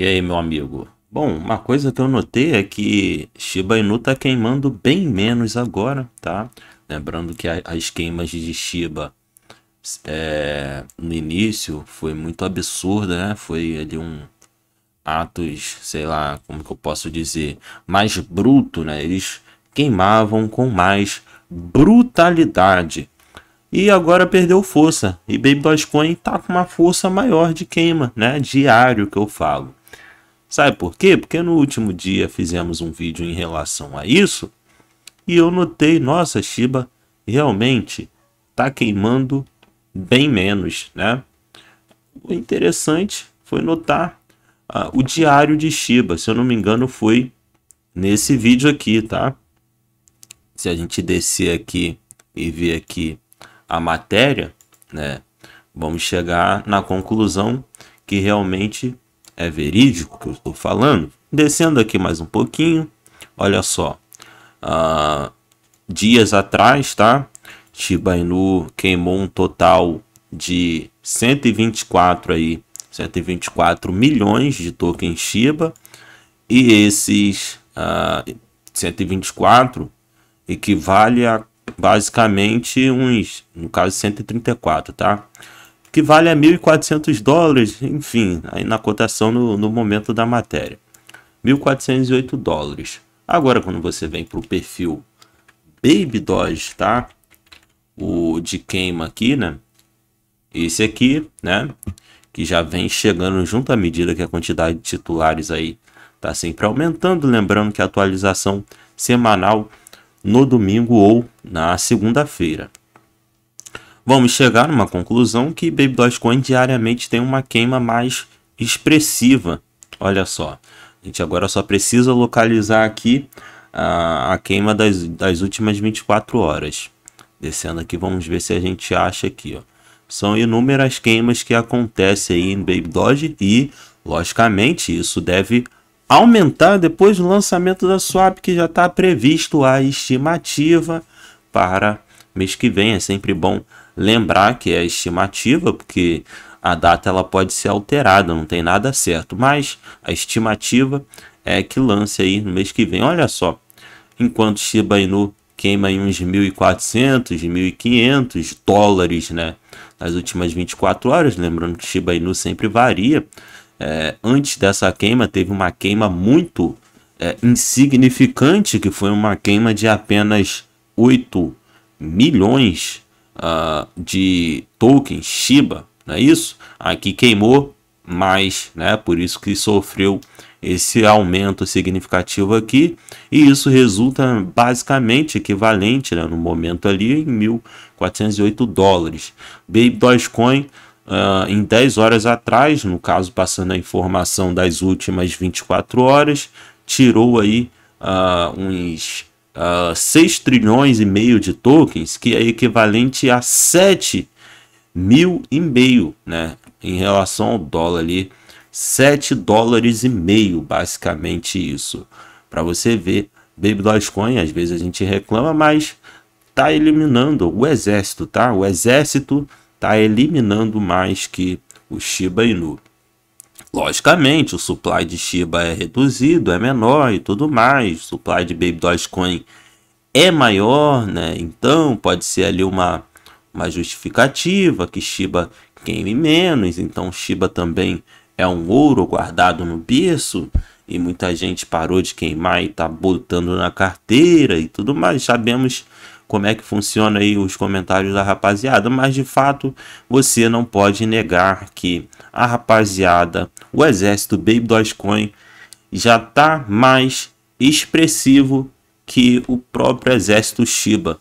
E aí, meu amigo? Bom, uma coisa que eu notei é que Shiba Inu está queimando bem menos agora, tá? Lembrando que as queimas de Shiba é, no início foi muito absurda, né? Foi ali um atos, sei lá, como que eu posso dizer, mais bruto, né? Eles queimavam com mais brutalidade. E agora perdeu força. E Baby Bascoin tá com uma força maior de queima, né? Diário que eu falo. Sabe por quê? Porque no último dia fizemos um vídeo em relação a isso e eu notei, nossa, Shiba realmente está queimando bem menos, né? O interessante foi notar ah, o diário de Shiba, se eu não me engano foi nesse vídeo aqui, tá? Se a gente descer aqui e ver aqui a matéria, né? Vamos chegar na conclusão que realmente é verídico que eu estou falando. Descendo aqui mais um pouquinho, olha só. Ah, dias atrás, tá? Shiba Inu queimou um total de 124 aí, 124 milhões de tokens Shiba e esses uh, ah, 124 equivale a basicamente uns, no caso 134, tá? que vale a 1.400 dólares, enfim, aí na cotação no, no momento da matéria. 1.408 dólares. Agora, quando você vem para o perfil Baby Doge, tá? O de queima aqui, né? Esse aqui, né? Que já vem chegando junto à medida que a quantidade de titulares aí tá sempre aumentando. Lembrando que a atualização semanal no domingo ou na segunda-feira vamos chegar a uma conclusão que Baby Dogecoin diariamente tem uma queima mais expressiva. Olha só, a gente agora só precisa localizar aqui a, ah, a queima das, das últimas 24 horas. Descendo aqui, vamos ver se a gente acha aqui. Ó. São inúmeras queimas que acontecem aí em Baby Doge e, logicamente, isso deve aumentar depois do lançamento da swap que já está previsto a estimativa para mês que vem. É sempre bom lembrar que é estimativa, porque a data ela pode ser alterada, não tem nada certo, mas a estimativa é que lance aí no mês que vem. Olha só, enquanto Shiba Inu queima em uns 1.400, 1.500 dólares, né? Nas últimas 24 horas, lembrando que Shiba Inu sempre varia. É, antes dessa queima, teve uma queima muito é, insignificante, que foi uma queima de apenas 8 milhões uh, de token Shiba, não é isso? Aqui queimou mais, né? Por isso que sofreu esse aumento significativo aqui, e isso resulta basicamente equivalente né, no momento ali em 1.408 dólares. Baby Dogecoin uh, em 10 horas atrás, no caso passando a informação das últimas 24 horas, tirou aí uh, uns uh, ah, 6 trilhões e meio de tokens, que é equivalente a 7 mil e meio, né? Em relação ao dólar ali, 7 dólares e meio, basicamente isso. Para você ver, Baby Dogecoin, às vezes a gente reclama, mas tá eliminando o exército, tá? O exército tá eliminando mais que o Shiba Inu. Logicamente, o supply de Shiba é reduzido, é menor e tudo mais. O supply de Baby Dogecoin é maior, né? Então, pode ser ali uma, uma justificativa que Shiba queime menos. Então, Shiba também é um ouro guardado no berço e muita gente parou de queimar e tá botando na carteira e tudo mais. Sabemos como é que funciona aí os comentários da rapaziada, mas de fato você não pode negar que a rapaziada o exército Baby Dogecoin já está mais expressivo que o próprio exército Shiba.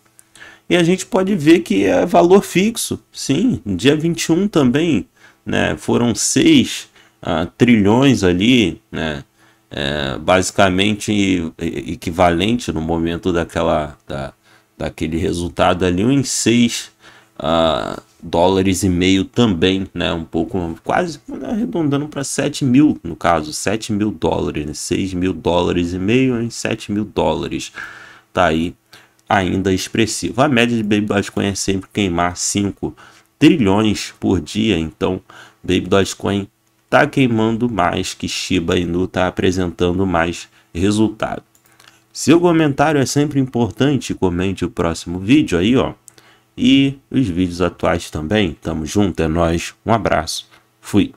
E a gente pode ver que é valor fixo, sim, dia 21 também, né, foram 6 uh, ah, trilhões ali, né, é, basicamente equivalente no momento daquela, da, daquele resultado ali, uns 6 uh, dólares e meio também, né? Um pouco, quase né, arredondando para 7 mil, no caso, 7 mil dólares, né? 6 mil dólares e meio em 7 mil dólares. Tá aí ainda expressivo. A média de Baby Dogecoin é sempre queimar 5 trilhões por dia, então Baby Dogecoin tá queimando mais que Shiba Inu tá apresentando mais resultado. Seu comentário é sempre importante, comente o próximo vídeo aí, ó e os vídeos atuais também. Tamo junto, é nós. Um abraço. Fui.